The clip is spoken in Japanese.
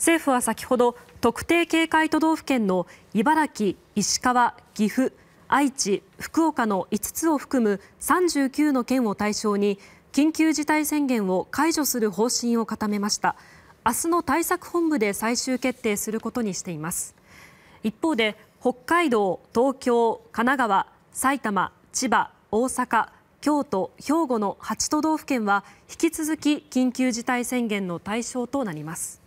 政府は先ほど特定警戒都道府県の茨城、石川、岐阜、愛知、福岡の5つを含む39の県を対象に緊急事態宣言を解除する方針を固めました明日の対策本部で最終決定することにしています一方で北海道、東京、神奈川、埼玉、千葉、大阪京都、兵庫の8都道府県は引き続き緊急事態宣言の対象となります。